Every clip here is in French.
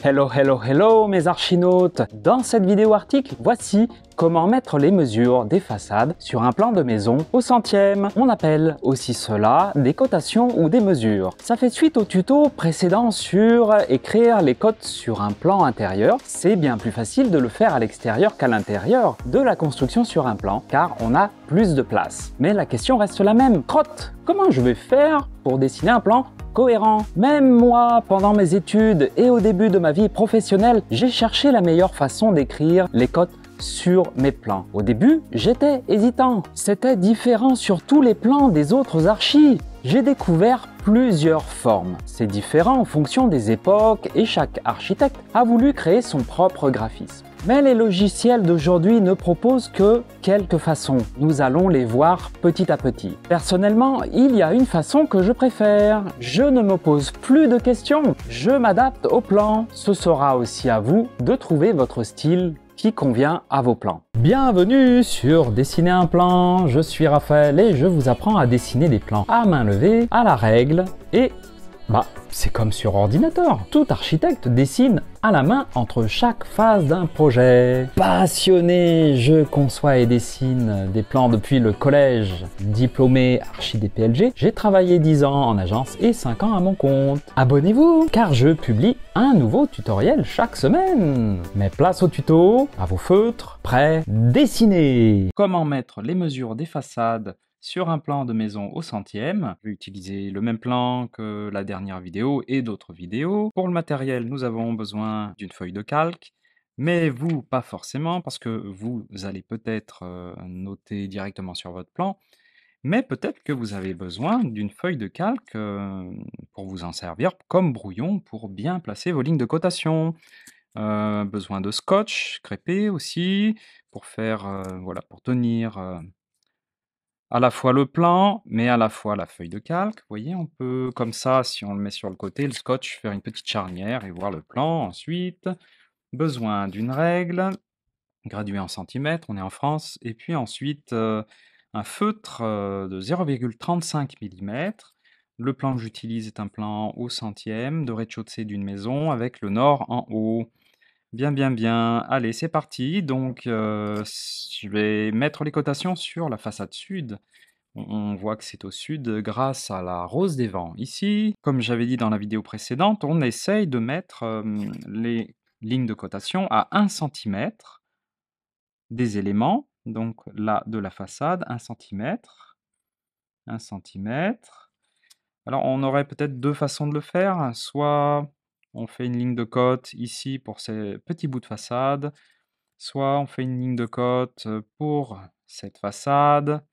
Hello, hello, hello mes archinautes Dans cette vidéo article, voici comment mettre les mesures des façades sur un plan de maison au centième. On appelle aussi cela des cotations ou des mesures. Ça fait suite au tuto précédent sur écrire les cotes sur un plan intérieur. C'est bien plus facile de le faire à l'extérieur qu'à l'intérieur de la construction sur un plan, car on a plus de place. Mais la question reste la même. Crotte, comment je vais faire pour dessiner un plan cohérent. Même moi, pendant mes études et au début de ma vie professionnelle, j'ai cherché la meilleure façon d'écrire les cotes sur mes plans. Au début, j'étais hésitant. C'était différent sur tous les plans des autres archis. J'ai découvert plusieurs formes. C'est différent en fonction des époques et chaque architecte a voulu créer son propre graphisme. Mais les logiciels d'aujourd'hui ne proposent que quelques façons. Nous allons les voir petit à petit. Personnellement, il y a une façon que je préfère. Je ne me pose plus de questions. Je m'adapte au plan. Ce sera aussi à vous de trouver votre style qui convient à vos plans. Bienvenue sur Dessiner un plan, je suis Raphaël et je vous apprends à dessiner des plans à main levée, à la règle et bah, c'est comme sur ordinateur. Tout architecte dessine à la main entre chaque phase d'un projet. Passionné, je conçois et dessine des plans depuis le collège. Diplômé archi PLG. j'ai travaillé 10 ans en agence et 5 ans à mon compte. Abonnez-vous car je publie un nouveau tutoriel chaque semaine. Mais place au tuto, à vos feutres, prêt, dessinez Comment mettre les mesures des façades sur un plan de maison au centième, je utiliser le même plan que la dernière vidéo et d'autres vidéos. Pour le matériel, nous avons besoin d'une feuille de calque, mais vous, pas forcément, parce que vous allez peut-être euh, noter directement sur votre plan, mais peut-être que vous avez besoin d'une feuille de calque euh, pour vous en servir comme brouillon pour bien placer vos lignes de cotation. Euh, besoin de scotch crépé aussi pour faire voilà pour tenir à la fois le plan, mais à la fois la feuille de calque. Vous voyez, on peut, comme ça, si on le met sur le côté, le scotch, faire une petite charnière et voir le plan. Ensuite, besoin d'une règle, graduée en centimètres, on est en France. Et puis ensuite, euh, un feutre euh, de 0,35 mm. Le plan que j'utilise est un plan au centième de rez-de-chaussée d'une maison avec le nord en haut. Bien, bien, bien. Allez, c'est parti. Donc, euh, je vais mettre les cotations sur la façade sud. On voit que c'est au sud grâce à la rose des vents. Ici, comme j'avais dit dans la vidéo précédente, on essaye de mettre euh, les lignes de cotation à 1 cm des éléments. Donc là, de la façade, 1 cm. 1 cm. Alors, on aurait peut-être deux façons de le faire. Soit on fait une ligne de côte ici pour ces petits bouts de façade, soit on fait une ligne de côte pour cette façade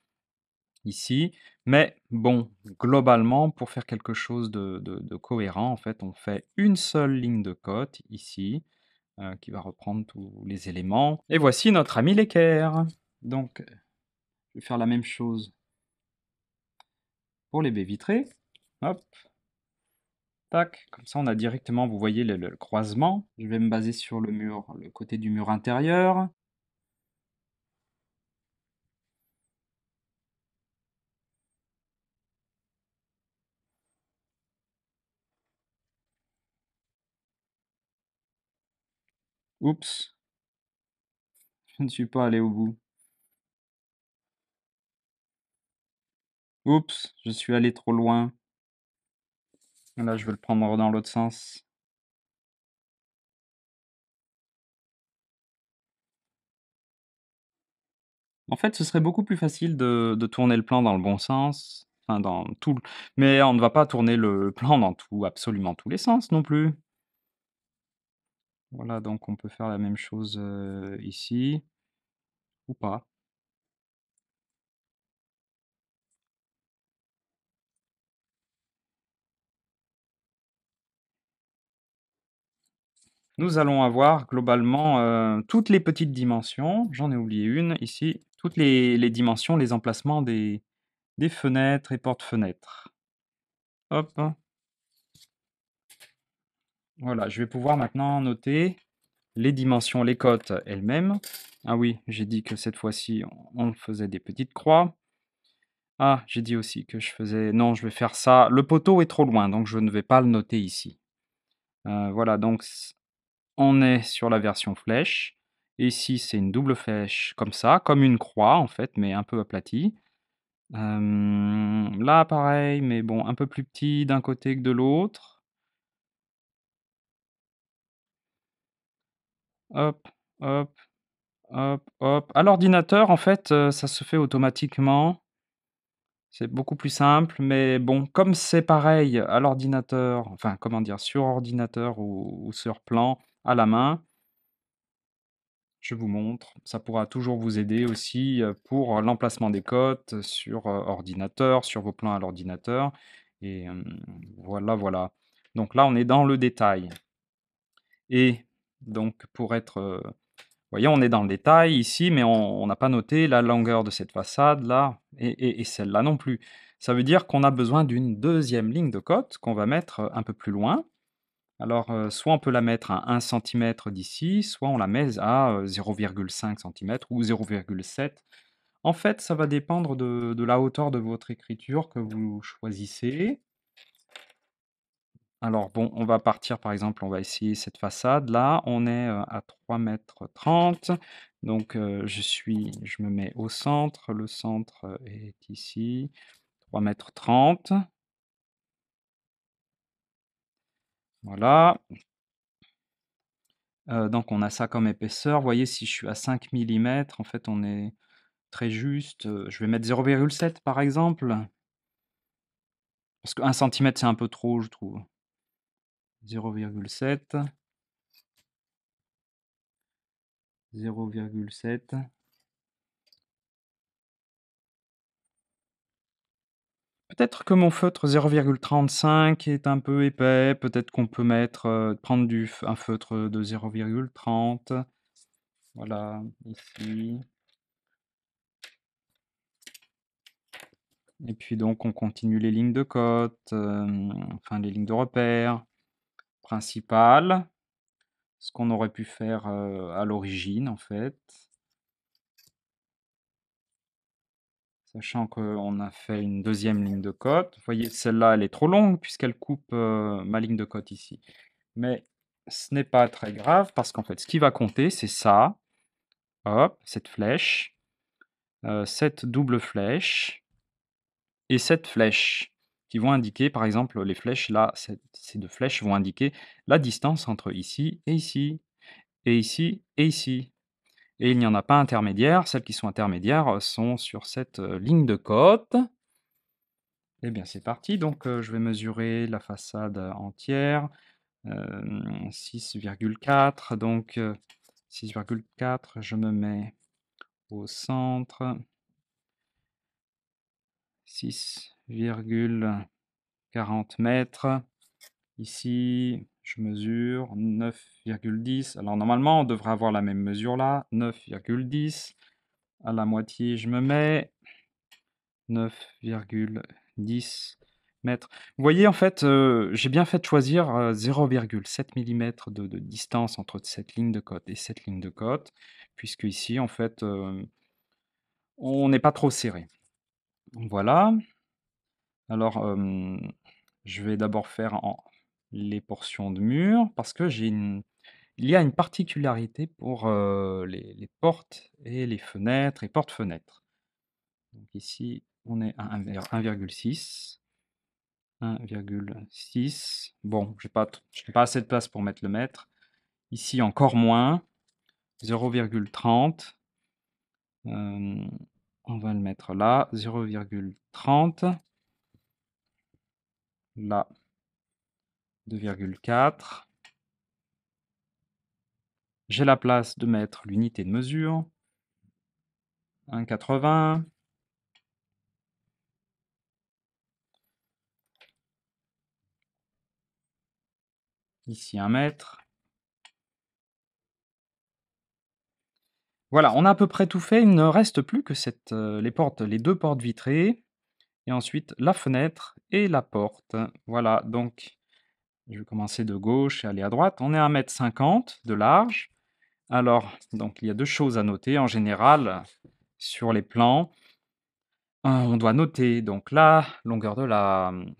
ici. Mais bon, globalement, pour faire quelque chose de, cohérent, en fait, on fait une seule ligne de côte ici, euh, qui va reprendre tous les éléments. Et voici notre ami l'équerre. Donc, euh, je vais faire la même chose pour les baies vitrées. Hop, comme ça on a directement, vous voyez le, le croisement. Je vais me baser sur le mur, le côté du mur intérieur. Oups, je ne suis pas allé au bout. Oups, je suis allé trop loin. Là, je vais le prendre dans l'autre sens. En fait, ce serait beaucoup plus facile de, tourner le plan dans le bon sens, enfin dans tout. Mais on ne va pas tourner le plan dans absolument tous les sens non plus. Voilà, donc on peut faire la même chose euh, ici ou pas. nous allons avoir globalement euh, toutes les petites dimensions. J'en ai oublié une ici. Toutes les, dimensions, les emplacements des, fenêtres et portes-fenêtres. Hop. Voilà, je vais pouvoir maintenant noter les dimensions, les cotes elles-mêmes. Ah oui, j'ai dit que cette fois-ci, on faisait des petites croix. Ah, j'ai dit aussi que je faisais... Non, je vais faire ça. Le poteau est trop loin, donc je ne vais pas le noter ici. Euh, voilà, donc on est sur la version flèche. ici, c'est une double flèche comme ça, comme une croix en fait, mais un peu aplatie. là, pareil, mais bon, un peu plus petit d'un côté que de l'autre. Hop, hop, hop, hop. À l'ordinateur, en fait, euh, ça se fait automatiquement. C'est beaucoup plus simple, mais bon, comme c'est pareil à l'ordinateur, enfin, comment dire, sur ordinateur ou, sur plan, à la main, je vous montre. Ça pourra toujours vous aider aussi euh, pour l'emplacement des cotes sur euh, ordinateur, sur vos plans à l'ordinateur. Et voilà, voilà. Donc là, on est dans le détail. Et donc, pour être euh, voyez, on est dans le détail ici, mais on n'a pas noté la longueur de cette façade là et, celle-là non plus. Ça veut dire qu'on a besoin d'une deuxième ligne de cote qu'on va mettre euh, un peu plus loin. Alors, euh, soit on peut la mettre à 1 cm d'ici, soit on la met à 0,5 euh, cm ou 0,7. En fait, ça va dépendre de, la hauteur de votre écriture que vous choisissez. Alors bon, on va partir par exemple, on va essayer cette façade là. On est euh, à 3,30 mètres Donc euh, je suis, je me mets au centre. Le centre euh, est ici, 3,30 mètres Voilà. donc on a ça comme épaisseur. Vous voyez, si je suis à 5 mm, en fait on est très juste. Je vais mettre 0,7 par exemple. Parce que 1 cm c'est un peu trop, je trouve. 0,7, 0,7, Peut-être que mon feutre 0,35 est un peu épais, peut-être qu'on peut mettre euh, prendre du, un feutre de 0,30. Voilà, ici. Et puis donc on continue les lignes de cotes euh, enfin les lignes de repère principale, ce qu'on aurait pu faire à l'origine en fait. Sachant qu'on a fait une deuxième ligne de cote. voyez, celle-là, elle est trop longue puisqu'elle coupe ma ligne de cote ici. Mais ce n'est pas très grave parce qu'en fait, ce qui va compter, c'est ça. Hop, cette flèche. cette double flèche. Et cette flèche qui vont indiquer, par exemple, les flèches là, ces deux flèches vont indiquer la distance entre ici et ici, et ici et ici. Et il n'y en a pas intermédiaire, celles qui sont intermédiaires euh, sont sur cette euh, ligne de côte. et eh bien c'est parti, donc euh, je vais mesurer la façade entière, 6,4, donc 6,4, je me mets au centre, 6,40 mètres. Ici, je mesure 9,10. Alors normalement, on devrait avoir la même mesure là, 9,10. À la moitié, je me mets 9,10 mètres. Vous voyez, en fait, euh, j'ai bien fait de choisir 0,7 euh, mm de, de, distance entre cette ligne de côte et cette ligne de côte, puisque ici, en fait, euh, on n'est pas trop serré. Voilà. Alors, je vais d'abord faire les portions de mur parce que j'ai une... il y a une particularité pour les, portes et les fenêtres et portes-fenêtres. ici, on est à 1,6. 1,6. Bon, je n'ai pas, pas assez de place pour mettre le mètre. Ici, encore moins. 0,30. Euh, on va le mettre là, 0,30. Là, 2,4. J'ai la place de mettre l'unité de mesure. 1,80. Ici 1 mètre. Voilà, on a à peu près tout fait. Il ne reste plus que euh, les, deux portes vitrées, et ensuite la fenêtre et la porte. Voilà, donc je vais commencer de gauche et aller à droite. On est à 1 m de large. Alors, donc il y a deux choses à noter en général sur les plans. Euh, on doit noter donc la longueur de la hum,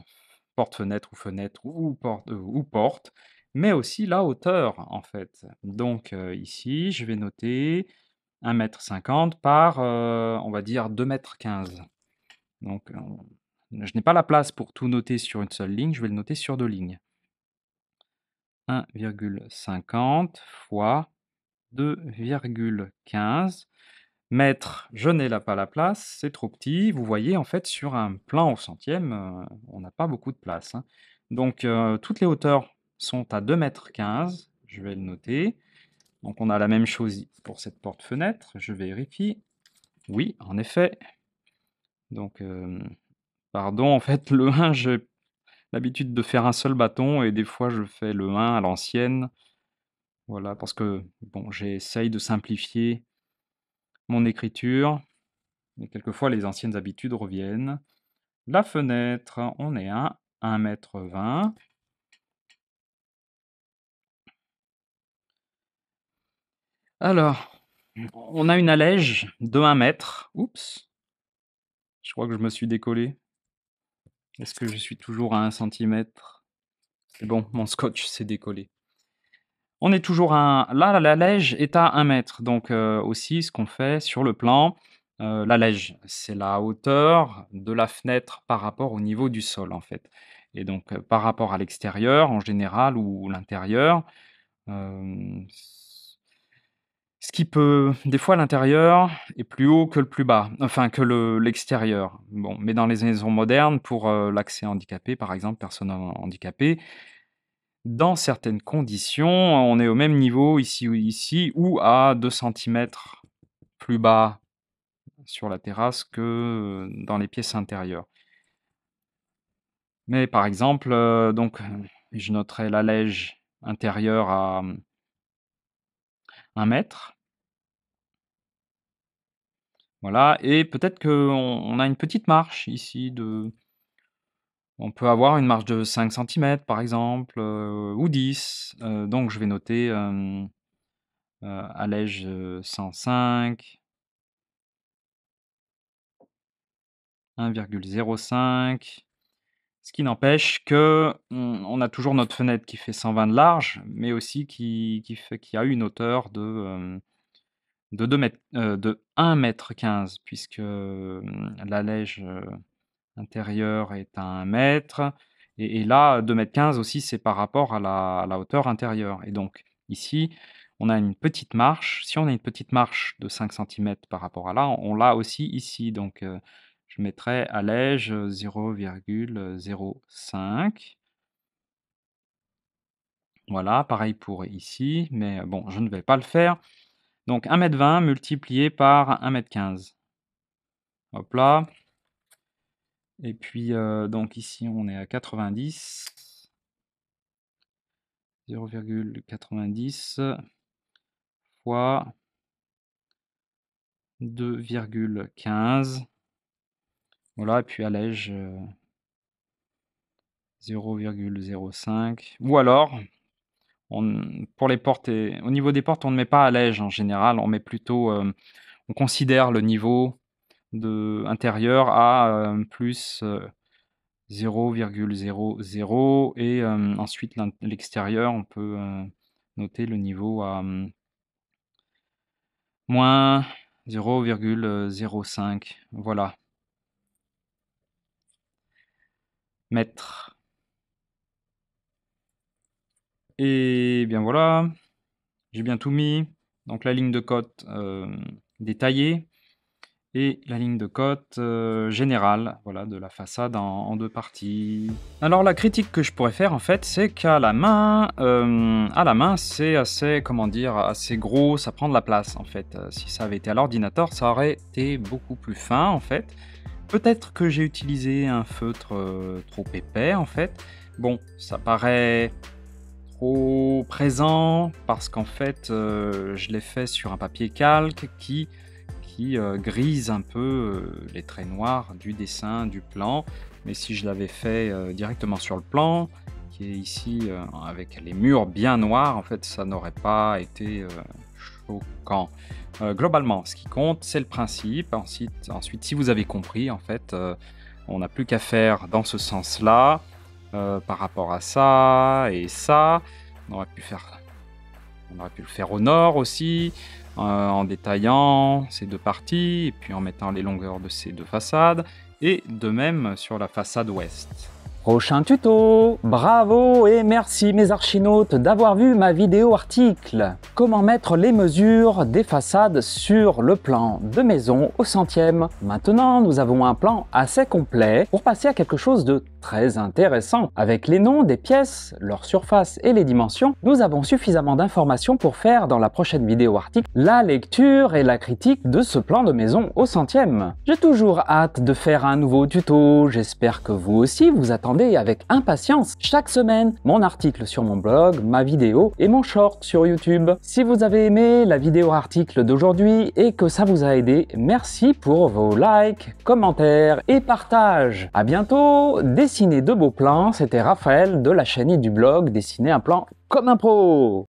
porte-fenêtre ou fenêtre ou porte, euh, ou porte, mais aussi la hauteur en fait. Donc ici, je vais noter 1m50 par, euh, on va dire, 2m15. Donc, euh, je n'ai pas la place pour tout noter sur une seule ligne, je vais le noter sur deux lignes. 1,50 fois 2,15 mètres. Je n'ai là pas la place, c'est trop petit. Vous voyez, en fait, sur un plan au centième, euh, on n'a pas beaucoup de place. Hein. Donc, toutes les hauteurs sont à 2,15 mètres. Je vais le noter. Donc on a la même chose pour cette porte-fenêtre. Je vérifie. Oui, en effet. Donc, euh, pardon, en fait, le 1, j'ai l'habitude de faire un seul bâton et des fois je fais le 1 à l'ancienne. Voilà, parce que bon, j'essaye de simplifier mon écriture. Mais quelquefois, les anciennes habitudes reviennent. La fenêtre, on est à 1m20. Alors, on a une allège de 1 mètre. Oups. Je crois que je me suis décollé. Est-ce que je suis toujours à 1 cm C'est bon, mon scotch s'est décollé. On est toujours à un... Là, la est à 1 mètre. Donc euh, aussi, ce qu'on fait sur le plan, euh, l'allège, c'est la hauteur de la fenêtre par rapport au niveau du sol, en fait. Et donc, euh, par rapport à l'extérieur, en général, ou l'intérieur, ce qui peut, des fois, l'intérieur est plus haut que le plus bas, enfin que l'extérieur. mais dans les maisons modernes, pour euh, l'accès handicapé, par exemple, personne handicapée, dans certaines conditions, on est au même niveau ici ou ici, ou à 2 cm plus bas sur la terrasse que dans les pièces intérieures. Mais par exemple, euh, donc, je noterai la lège intérieure à 1 hum, mètre, voilà, et peut-être qu'on a une petite marche ici de... On peut avoir une marche de 5 cm par exemple, euh, ou 10. Euh, donc je vais noter euh, allège 105, 1,05. Ce qui n'empêche que on a toujours notre fenêtre qui fait 120 de large, mais aussi qui, fait, qui a une hauteur de de, 2 mètres, euh, de 1 m 15, puisque mmh, l'allège euh, intérieur intérieure est à 1 mètre. Et, là, 2 m 15 aussi, c'est par rapport à la, hauteur intérieure. Et donc, ici, on a une petite marche. Si on a une petite marche de 5 cm par rapport à là, on, l'a aussi ici. Donc, euh, je mettrai allège 0,05. Voilà, pareil pour ici, mais bon, je ne vais pas le faire. Donc 1m20 multiplié par 1m15. Hop là. Et puis, euh, donc ici, on est à 90. 0,90 fois 2,15. Voilà, et puis allège 0,05. Euh, Ou alors, pour les portes au niveau des portes, on ne met pas à l'ège en général, on met plutôt, euh, on considère le niveau de intérieur à euh, plus 0,00 euh, et ensuite l'extérieur, on peut noter le niveau à moins 0,05. Voilà. Mètre. Et bien voilà, j'ai bien tout mis. Donc la ligne de cote euh, détaillée et la ligne de cote euh, générale voilà, de la façade en, deux parties. Alors la critique que je pourrais faire en fait c'est qu'à la main, euh, à la main c'est assez comment dire assez gros, ça prend de la place en fait. Si ça avait été à l'ordinateur ça aurait été beaucoup plus fin en fait. Peut-être que j'ai utilisé un feutre trop épais en fait. Bon, ça paraît au présent parce qu'en fait, euh, je l'ai fait sur un papier calque qui, euh, grise un peu euh, les traits noirs du dessin, du plan. Mais si je l'avais fait directement sur le plan, qui est ici avec les murs bien noirs, en fait, ça n'aurait pas été choquant. globalement, ce qui compte, c'est le principe. Ensuite, ensuite, si vous avez compris, en fait, on n'a plus qu'à faire dans ce sens-là. Euh, par rapport à ça et ça. On aurait pu faire, on aurait pu le faire au nord aussi, euh, en détaillant ces deux parties et puis en mettant les longueurs de ces deux façades. Et de même sur la façade ouest. Prochain tuto Bravo et merci mes archinautes d'avoir vu ma vidéo article Comment mettre les mesures des façades sur le plan de maison au centième Maintenant, nous avons un plan assez complet pour passer à quelque chose de très intéressant. Avec les noms des pièces, leur surface et les dimensions, nous avons suffisamment d'informations pour faire dans la prochaine vidéo article la lecture et la critique de ce plan de maison au centième. J'ai toujours hâte de faire un nouveau tuto, j'espère que vous aussi vous attendez avec impatience chaque semaine mon article sur mon blog, ma vidéo et mon short sur YouTube. Si vous avez aimé la vidéo article d'aujourd'hui et que ça vous a aidé, merci pour vos likes, commentaires et partages. A bientôt, dessinez de beaux plans, c'était Raphaël de la chaîne du blog Dessiner un plan comme un pro